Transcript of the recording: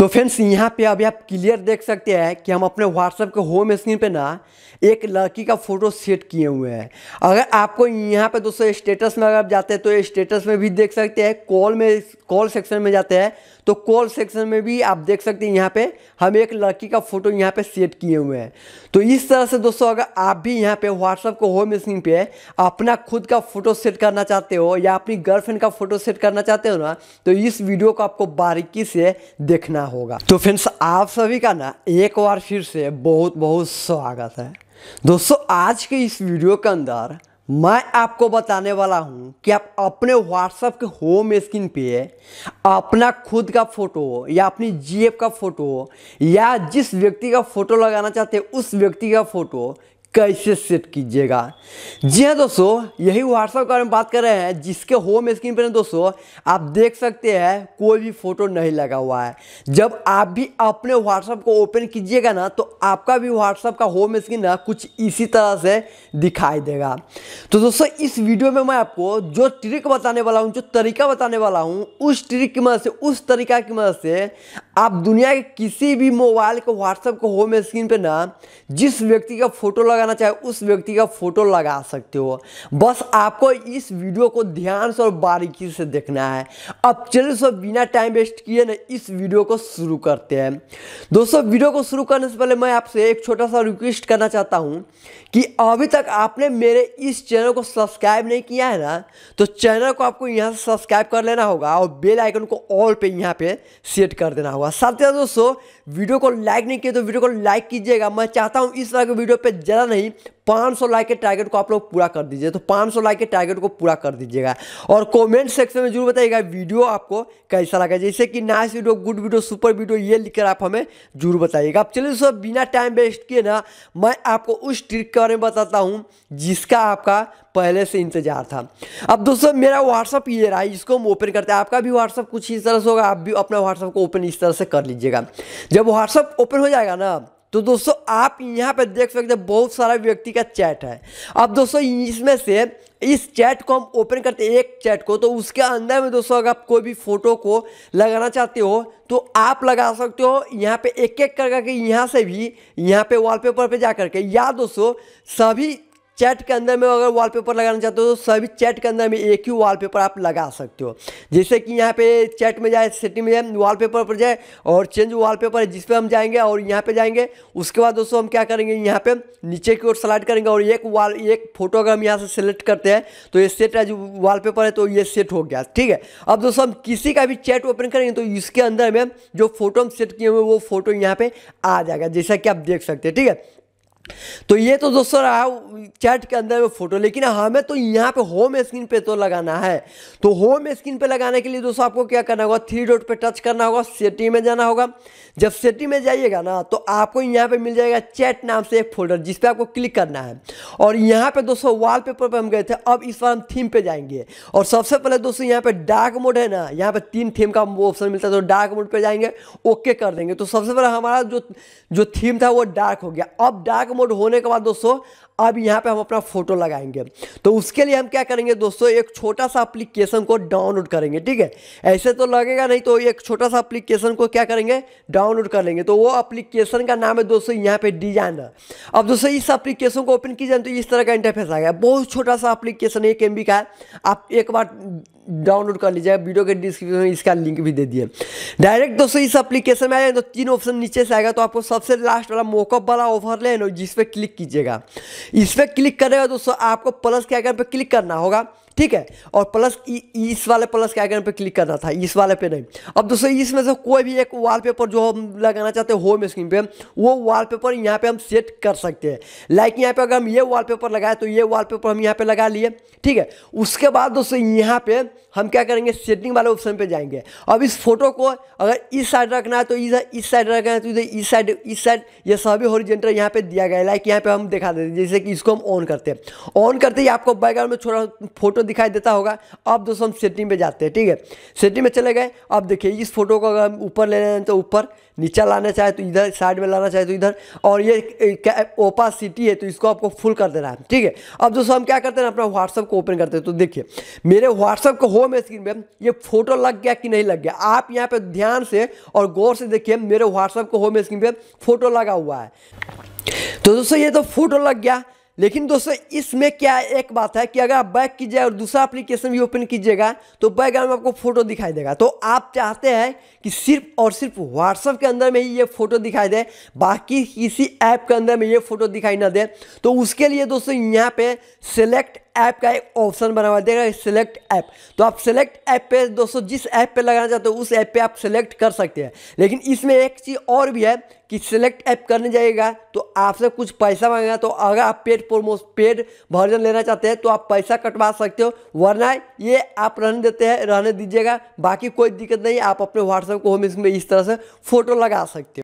तो फ्रेंड्स यहाँ पे अभी आप क्लियर देख सकते हैं कि हम अपने व्हाट्सएप के होम स्क्रीन पे ना एक लड़की का फोटो सेट किए हुए हैं अगर आपको यहाँ पे दोस्तों स्टेटस में अगर आप जाते हैं तो स्टेटस में भी देख सकते हैं कॉल में कॉल सेक्शन में जाते हैं तो कॉल सेक्शन में भी आप देख सकते हैं यहाँ पे हम एक लड़की का फोटो यहाँ पे सेट किए हुए हैं तो इस तरह से दोस्तों अगर आप भी यहाँ पे व्हाट्सअप को होम स्क्रीन पे अपना खुद का फोटो सेट करना चाहते हो या अपनी गर्लफ्रेंड का फोटो सेट करना चाहते हो ना तो इस वीडियो को आपको बारीकी से देखना होगा तो फ्रेंड्स आप सभी का ना एक बार फिर से बहुत बहुत स्वागत है दोस्तों आज के इस वीडियो के अंदर मैं आपको बताने वाला हूं कि आप अपने व्हाट्सएप के होम स्क्रीन पे अपना खुद का फ़ोटो या अपनी जीएफ का फ़ोटो या जिस व्यक्ति का फ़ोटो लगाना चाहते हैं उस व्यक्ति का फ़ोटो कैसे सेट कीजिएगा जी हाँ दोस्तों यही व्हाट्सअप बारे में बात कर रहे हैं जिसके होम स्क्रीन पर दोस्तों आप देख सकते हैं कोई भी फ़ोटो नहीं लगा हुआ है जब आप भी अपने व्हाट्सअप को ओपन कीजिएगा ना तो आपका भी व्हाट्सअप का होम स्क्रीन ना कुछ इसी तरह से दिखाई देगा तो दोस्तों इस वीडियो में मैं आपको जो ट्रिक बताने वाला हूँ जो तरीका बताने वाला हूँ उस ट्रिक की मदद से उस तरीका की मदद से आप दुनिया के किसी भी मोबाइल को व्हाट्सअप को होम स्क्रीन पर ना जिस व्यक्ति का फ़ोटो लगा लगाना चाहे उस व्यक्ति का फोटो लगा सकते हो बस आपको इस वीडियो को ध्यान से और बारीकी से देखना है अब चलिए दोस्तों बिना टाइम वेस्ट किए ना इस वीडियो को शुरू करते हैं दोस्तों वीडियो को शुरू करने से पहले मैं आपसे एक छोटा सा रिक्वेस्ट करना चाहता हूँ कि अभी तक आपने मेरे इस चैनल को सब्सक्राइब नहीं किया है ना तो चैनल को आपको यहाँ से सब्सक्राइब कर लेना होगा और बेल आइकन को ऑल पे यहाँ पे सेट कर देना होगा साथ ही साथ दोस्तों वीडियो को लाइक नहीं किया तो वीडियो को लाइक कीजिएगा मैं चाहता हूँ इस तरह के वीडियो पर ज़्यादा नहीं 500 लाइक के टारगेट को आप लोग पूरा कर दीजिए तो 500 लाइक के टारगेट को पूरा कर दीजिएगा और कमेंट सेक्शन में जरूर बताइएगा वीडियो आपको कैसा लगा जैसे कि nice video good video super video ये लिखकर आप हमें जरूर बताइएगा आप चलिए सर बिना टाइम वेस्ट किए ना मैं आपको उस ट्रिक के बारे में बताता हूँ जिसका आपका पहले से इंतजार था अब दोस्तों मेरा व्हाट्सअप ये रहा है इसको हम ओपन करते हैं आपका भी व्हाट्सअप कुछ इस तरह से होगा आप भी अपना व्हाट्सअप को ओपन इस तरह से कर लीजिएगा जब व्हाट्सअप ओपन हो जाएगा ना तो दोस्तों आप यहाँ पर देख सकते हैं बहुत सारा व्यक्ति का चैट है अब दोस्तों इसमें से इस चैट को हम ओपन करते हैं एक चैट को तो उसके अंदर में दोस्तों अगर आप कोई भी फोटो को लगाना चाहते हो तो आप लगा सकते हो यहाँ पे एक एक कर करके यहाँ से भी यहाँ पे वॉलपेपर पे जा करके या दोस्तों सभी चैट के अंदर में अगर वॉलपेपर लगाना चाहते हो तो सभी चैट के अंदर में एक ही वॉलपेपर आप लगा सकते हो जैसे कि यहाँ पे चैट में जाए सेटिंग में जाए वॉलपेपर पर जाए और चेंज वॉलपेपर है जिस पर हम जाएंगे और यहाँ पे जाएंगे उसके बाद दोस्तों हम क्या करेंगे यहाँ पे नीचे की ओर स्लाइड करेंगे और एक वाल एक फोटो अगर हम यहाँ से सेलेक्ट करते हैं तो ये सेट है जो वॉलपेपर है तो ये सेट हो गया ठीक है अब दोस्तों हम किसी का भी चैट ओपन करेंगे तो इसके अंदर में जो फोटो हम सेट किए हुए वो फोटो यहाँ पे आ जाएगा जैसा कि आप देख सकते हैं ठीक है तो ये तो दोस्तों रहा चैट के अंदर में फोटो लेकिन हमें हाँ, तो यहाँ पे होम स्क्रीन पे तो लगाना है तो होम स्क्रीन पे लगाने के लिए दोस्तों आपको क्या करना होगा थ्री डॉट पे टच करना होगा सेटिंग में जाना होगा जब सेटिंग में जाइएगा ना तो आपको यहाँ पे मिल जाएगा चैट नाम से एक फोल्डर जिस आपको क्लिक करना है और यहाँ पे दोस्तों वाल पेपर पर हम गए थे अब इस बार हम थीम पे जाएंगे और सबसे पहले दोस्तों यहाँ पे डार्क मोड है ना यहाँ पे तीन थीम का ऑप्शन मिलता है तो डार्क मोड पर जाएंगे ओके कर देंगे तो सबसे पहले हमारा जो जो थीम था वो डार्क हो गया अब डार्क मोड होने के बाद दोस्तों अब यहाँ पे हम अपना फोटो लगाएंगे तो उसके लिए हम क्या करेंगे दोस्तों एक छोटा सा अप्लीकेशन को डाउनलोड करेंगे ठीक है ऐसे तो लगेगा नहीं तो एक छोटा सा अप्लीकेशन को क्या करेंगे डाउनलोड कर लेंगे तो वो अप्लीकेशन का नाम है दोस्तों यहाँ पे डिजाइनर अब दोस्तों इस अप्लीकेशन को ओपन कीजिए तो इस तरह का इंटरफेस आ गया बहुत छोटा सा अप्लीकेशन एक एम का है आप एक बार डाउनलोड कर लीजिए वीडियो के डिस्क्रिप्शन में इसका लिंक भी दे दिए डायरेक्ट दोस्तों इस एप्लीकेशन में आए तो तीन ऑप्शन नीचे से आएगा तो आपको सबसे लास्ट वाला मोकअप वाला ऑफर ले लो जिस पर क्लिक कीजिएगा इस पर क्लिक करेगा दोस्तों आपको प्लस के आइकन पर क्लिक करना होगा ठीक है और प्लस इस वाले प्लस के आइकन पे क्लिक करना था इस वाले पे नहीं अब दोस्तों इसमें से कोई भी एक वॉलपेपर जो हम लगाना चाहते हैं होम स्क्रीन पे वो वॉलपेपर यहाँ पे हम सेट कर सकते हैं लाइक यहाँ पे अगर हम ये वॉलपेपर लगाए तो ये वॉलपेपर हम यहाँ पे लगा लिए ठीक है उसके बाद दोस्तों यहाँ पे हम क्या करेंगे सेटिंग वाले ऑप्शन पे जाएंगे अब इस फोटो को अगर इस साइड रखना है तो इधर इस साइड रखना है तो इधर इस साइड इस साइड ये सभी हॉरिजेंटल यहाँ पे दिया गया लाइक यहाँ पे हम दिखा देते जैसे कि इसको हम ऑन करते हैं ऑन करते ही आपको बैकग्राउंड में छोटा फोटो फोटो दिखाई देता होगा अब दोस्तों हम सेटिंग में जाते हैं ठीक है सेटिंग में चले गए अब देखिए इस फोटो को अगर हम ऊपर ले रहे हैं तो ऊपर नीचा लाना चाहे तो इधर साइड में लाना चाहे तो इधर और ये ओपा सिटी है तो इसको आपको फुल कर देना है ठीक है अब दोस्तों हम क्या करते हैं अपना व्हाट्सअप को ओपन करते हैं तो देखिए मेरे व्हाट्सअप को होम स्क्रीन में ये फोटो लग गया कि नहीं लग गया आप यहाँ पे ध्यान से और गौर से देखिए मेरे व्हाट्सअप को होम स्क्रीन पर फोटो लगा हुआ है तो दोस्तों ये तो फोटो लग गया लेकिन दोस्तों इसमें क्या एक बात है कि अगर आप बैक कीजिए और दूसरा एप्लीकेशन भी ओपन कीजिएगा तो बैकग्राउंड में आपको फोटो दिखाई देगा तो आप चाहते हैं कि सिर्फ और सिर्फ व्हाट्सअप के अंदर में ही ये फोटो दिखाई दे बाकी किसी ऐप के अंदर में ये फोटो दिखाई ना दे तो उसके लिए दोस्तों यहाँ पे सेलेक्ट ऐप का एक ऑप्शन बना हुआ देगा सिलेक्ट ऐप तो आप सिलेक्ट ऐप पे दोस्तों जिस ऐप पे लगाना चाहते हो उस ऐप पे आप सिलेक्ट कर सकते हैं लेकिन इसमें एक चीज़ और भी है कि सिलेक्ट ऐप करने जाएगा तो आपसे कुछ पैसा मांगेगा तो अगर आप पेड प्रोमो पेड वर्जन लेना चाहते हैं तो आप पैसा कटवा सकते हो वरना ये आप रहने देते हैं रहने दीजिएगा बाकी कोई दिक्कत नहीं आप अपने व्हाट्सएप को होम इसमें इस तरह से फ़ोटो लगा सकते हो